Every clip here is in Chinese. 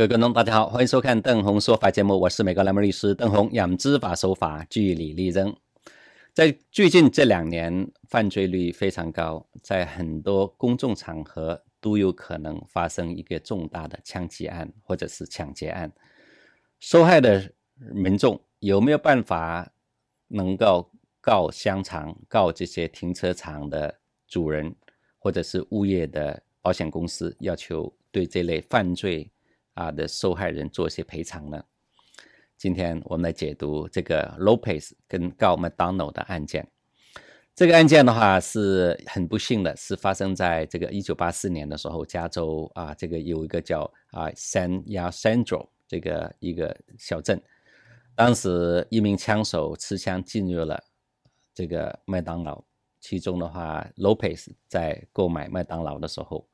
各位观众，大家好，欢迎收看邓红说法节目，我是美国莱目律师邓红，养知法守法，据理力争。在最近这两年，犯罪率非常高，在很多公众场合都有可能发生一个重大的枪击案或者是抢劫案。受害的民众有没有办法能够告香肠、告这些停车场的主人，或者是物业的保险公司，要求对这类犯罪？啊的受害人做一些赔偿呢？今天我们来解读这个 Lopez 跟告麦当劳的案件。这个案件的话是很不幸的，是发生在这个一九八四年的时候，加州啊这个有一个叫啊 San Ysandro a 这个一个小镇。当时一名枪手持枪进入了这个麦当劳，其中的话 Lopez 在购买麦当劳的时候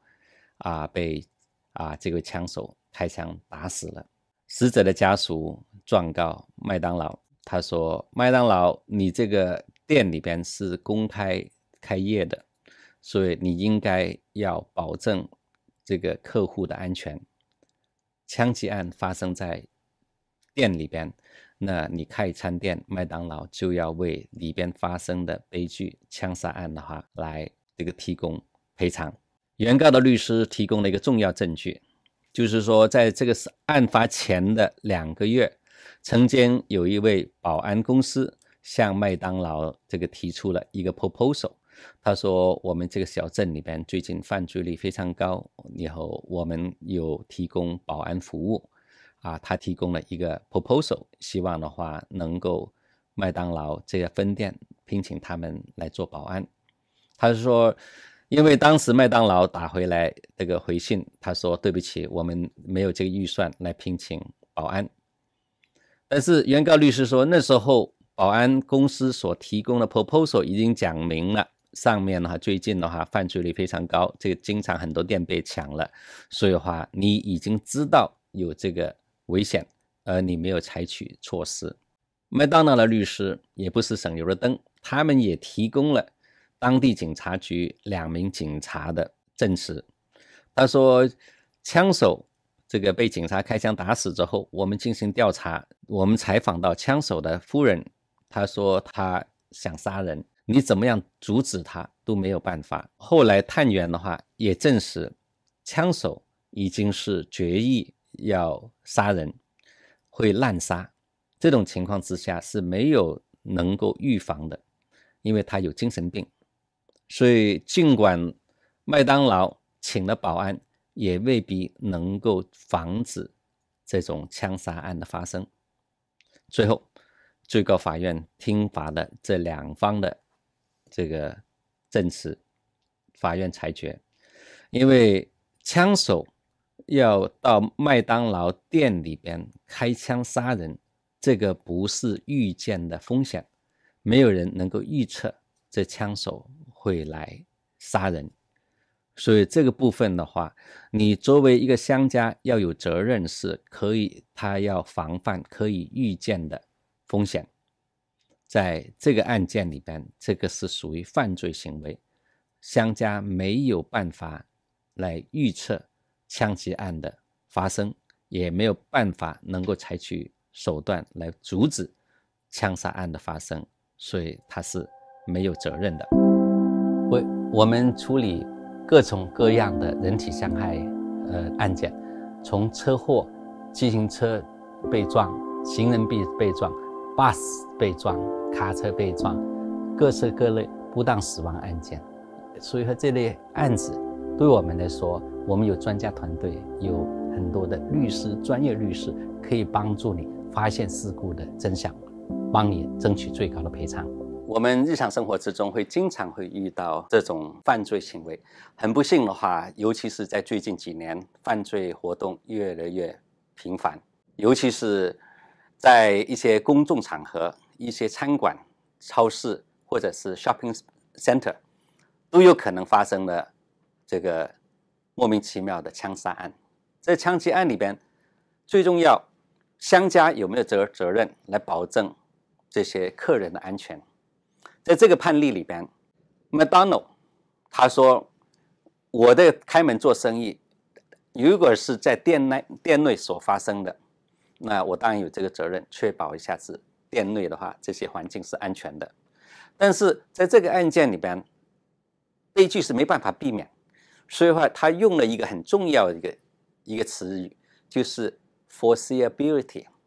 啊被啊这位枪手。开枪打死了，死者的家属状告麦当劳。他说：“麦当劳，你这个店里边是公开开业的，所以你应该要保证这个客户的安全。枪击案发生在店里边，那你开餐店麦当劳就要为里边发生的悲剧枪杀案的话，来这个提供赔偿。”原告的律师提供了一个重要证据。就是说，在这个案发前的两个月，曾经有一位保安公司向麦当劳这个提出了一个 proposal。他说：“我们这个小镇里边最近犯罪率非常高，以后我们有提供保安服务，啊，他提供了一个 proposal，希望的话能够麦当劳这个分店聘请他们来做保安。”他说。因为当时麦当劳打回来这个回信，他说：“对不起，我们没有这个预算来聘请保安。”但是原告律师说，那时候保安公司所提供的 proposal 已经讲明了，上面的话最近的话犯罪率非常高，这个经常很多店被抢了，所以话你已经知道有这个危险，而你没有采取措施。麦当劳的律师也不是省油的灯，他们也提供了。当地警察局两名警察的证词，他说枪手这个被警察开枪打死之后，我们进行调查，我们采访到枪手的夫人，他说他想杀人，你怎么样阻止他都没有办法。后来探员的话也证实，枪手已经是决意要杀人，会滥杀。这种情况之下是没有能够预防的，因为他有精神病。所以，尽管麦当劳请了保安，也未必能够防止这种枪杀案的发生。最后，最高法院听罚的这两方的这个证词，法院裁决，因为枪手要到麦当劳店里边开枪杀人，这个不是预见的风险，没有人能够预测这枪手。会来杀人，所以这个部分的话，你作为一个商家要有责任，是可以他要防范可以预见的风险。在这个案件里边，这个是属于犯罪行为，商家没有办法来预测枪击案的发生，也没有办法能够采取手段来阻止枪杀案的发生，所以他是没有责任的。为我们处理各种各样的人体伤害，呃案件，从车祸、自行车被撞、行人被被撞、bus 被撞、卡车被撞，各色各类不当死亡案件。所以说这类案子对我们来说，我们有专家团队，有很多的律师，专业律师可以帮助你发现事故的真相，帮你争取最高的赔偿。我们日常生活之中会经常会遇到这种犯罪行为，很不幸的话，尤其是在最近几年，犯罪活动越来越频繁，尤其是在一些公众场合、一些餐馆、超市或者是 shopping center，都有可能发生了这个莫名其妙的枪杀案。在枪击案里边，最重要，商家有没有责责任来保证这些客人的安全？在这个判例里边，McDonald 他说：“我的开门做生意，如果是在店内店内所发生的，那我当然有这个责任，确保一下子店内的话，这些环境是安全的。但是在这个案件里边，悲剧是没办法避免，所以话他用了一个很重要的一个一个词语，就是 ‘foreseeability’，‘see’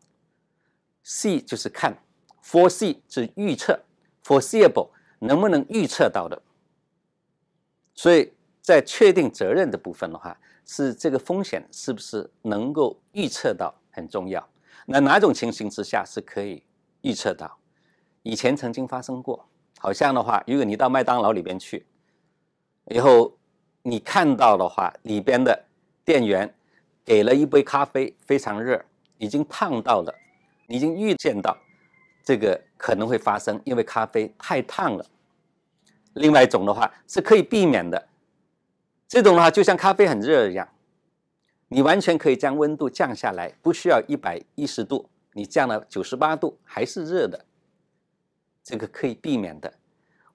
就是看，‘foresee’ 是预测。” Foreseeable 能不能预测到的？所以在确定责任的部分的话，是这个风险是不是能够预测到很重要。那哪种情形之下是可以预测到？以前曾经发生过，好像的话，如果你到麦当劳里边去，然后你看到的话，里边的店员给了一杯咖啡，非常热，已经烫到了，已经预见到。这个可能会发生，因为咖啡太烫了。另外一种的话是可以避免的，这种的话就像咖啡很热一样，你完全可以将温度降下来，不需要一百一十度，你降了九十八度还是热的，这个可以避免的。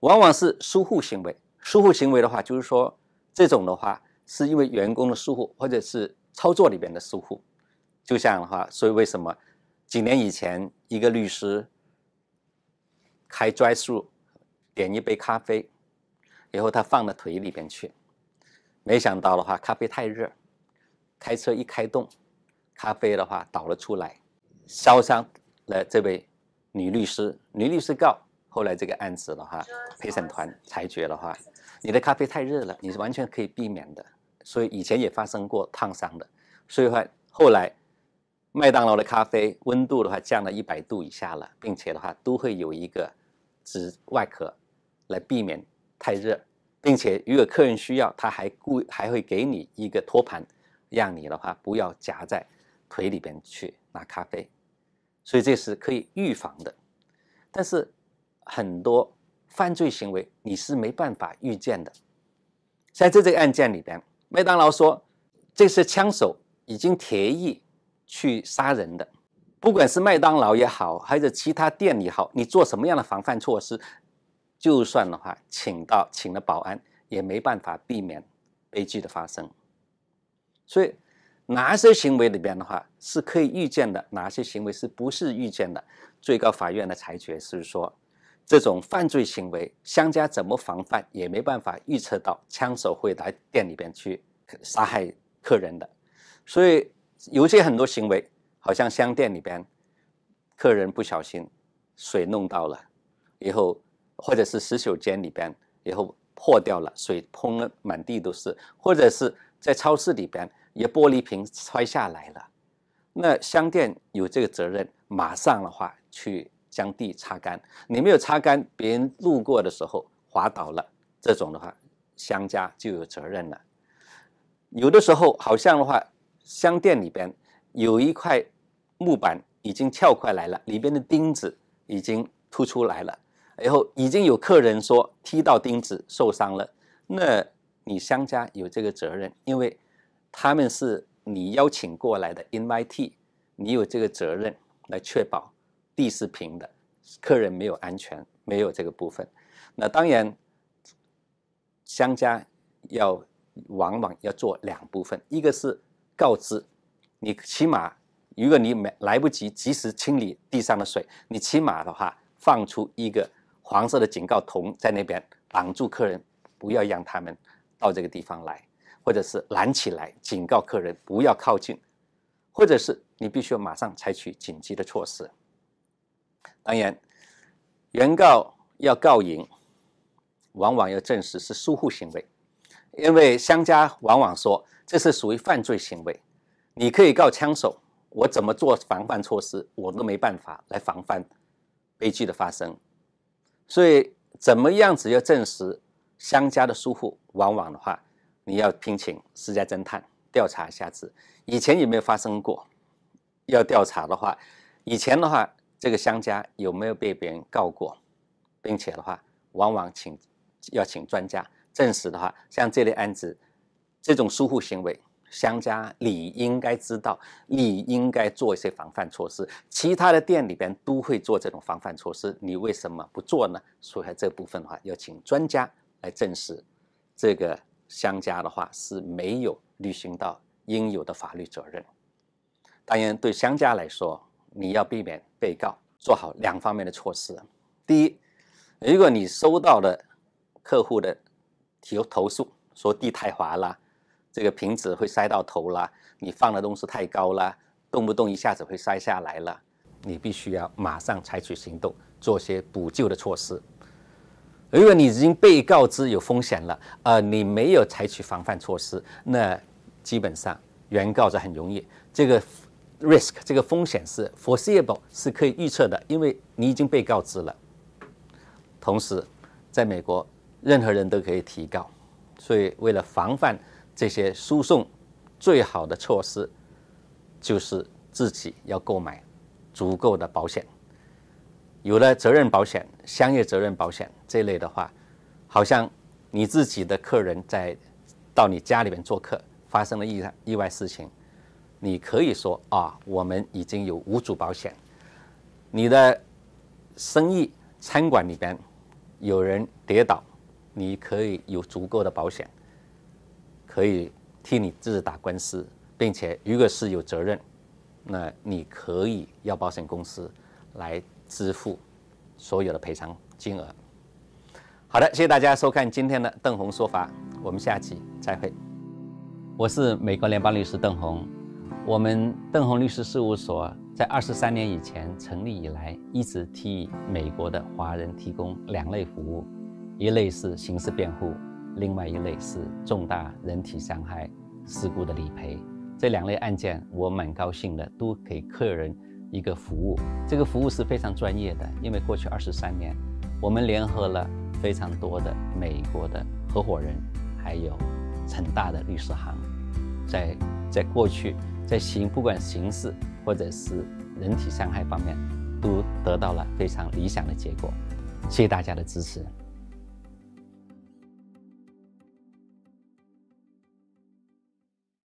往往是疏忽行为，疏忽行为的话就是说，这种的话是因为员工的疏忽或者是操作里边的疏忽，就像的话，所以为什么几年以前一个律师。开专属，点一杯咖啡，然后他放到腿里边去。没想到的话，咖啡太热，开车一开动，咖啡的话倒了出来，烧伤了这位女律师。女律师告，后来这个案子的话，陪审团裁决的话，你的咖啡太热了，你是完全可以避免的。所以以前也发生过烫伤的，所以话后来。麦当劳的咖啡温度的话降到一百度以下了，并且的话都会有一个纸外壳来避免太热，并且如果客人需要，他还故还会给你一个托盘，让你的话不要夹在腿里边去拿咖啡，所以这是可以预防的。但是很多犯罪行为你是没办法预见的。在这这个案件里边，麦当劳说这是枪手已经提议。去杀人的，不管是麦当劳也好，还是其他店里好，你做什么样的防范措施，就算的话，请到请了保安，也没办法避免悲剧的发生。所以，哪些行为里边的话是可以预见的，哪些行为是不是预见的？最高法院的裁决是说，这种犯罪行为，商家怎么防范也没办法预测到枪手会来店里边去杀害客人的，所以。有些很多行为，好像商店里边客人不小心水弄到了，以后或者是洗手间里边以后破掉了，水喷了满地都是，或者是在超市里边一玻璃瓶摔下来了，那商店有这个责任，马上的话去将地擦干。你没有擦干，别人路过的时候滑倒了，这种的话商家就有责任了。有的时候好像的话。箱店里边有一块木板已经撬开来了，里边的钉子已经突出来了，然后已经有客人说踢到钉子受伤了，那你商家有这个责任，因为他们是你邀请过来的 invite，你有这个责任来确保地是平的，客人没有安全没有这个部分。那当然商家要往往要做两部分，一个是。告知你，起码如果你没来不及及时清理地上的水，你起码的话，放出一个黄色的警告桶在那边，挡住客人，不要让他们到这个地方来，或者是拦起来，警告客人不要靠近，或者是你必须要马上采取紧急的措施。当然，原告要告赢，往往要证实是疏忽行为，因为商家往往说。这是属于犯罪行为，你可以告枪手。我怎么做防范措施，我都没办法来防范悲剧的发生。所以，怎么样子要证实相家的疏忽？往往的话，你要聘请私家侦探调查一下子，以前有没有发生过？要调查的话，以前的话，这个相家有没有被别人告过？并且的话，往往请要请专家证实的话，像这类案子。这种疏忽行为，商家你应该知道，你应该做一些防范措施。其他的店里边都会做这种防范措施，你为什么不做呢？所以这部分的话，要请专家来证实，这个商家的话是没有履行到应有的法律责任。当然，对商家来说，你要避免被告，做好两方面的措施。第一，如果你收到了客户的提投诉，说地太滑了。这个瓶子会塞到头了，你放的东西太高了，动不动一下子会塞下来了。你必须要马上采取行动，做些补救的措施。如果你已经被告知有风险了，呃，你没有采取防范措施，那基本上原告就很容易。这个 risk 这个风险是 foreseeable 是可以预测的，因为你已经被告知了。同时，在美国，任何人都可以提告，所以为了防范。这些输送最好的措施，就是自己要购买足够的保险。有了责任保险、商业责任保险这类的话，好像你自己的客人在到你家里面做客发生了意外意外事情，你可以说啊，我们已经有五组保险。你的生意餐馆里边有人跌倒，你可以有足够的保险。可以替你自己打官司，并且如果是有责任，那你可以要保险公司来支付所有的赔偿金额。好的，谢谢大家收看今天的邓红说法，我们下期再会。我是美国联邦律师邓红，我们邓红律师事务所在二十三年以前成立以来，一直替美国的华人提供两类服务，一类是刑事辩护。另外一类是重大人体伤害事故的理赔，这两类案件我蛮高兴的，都给客人一个服务，这个服务是非常专业的，因为过去二十三年，我们联合了非常多的美国的合伙人，还有很大的律师行，在在过去在刑不管刑事或者是人体伤害方面，都得到了非常理想的结果，谢谢大家的支持。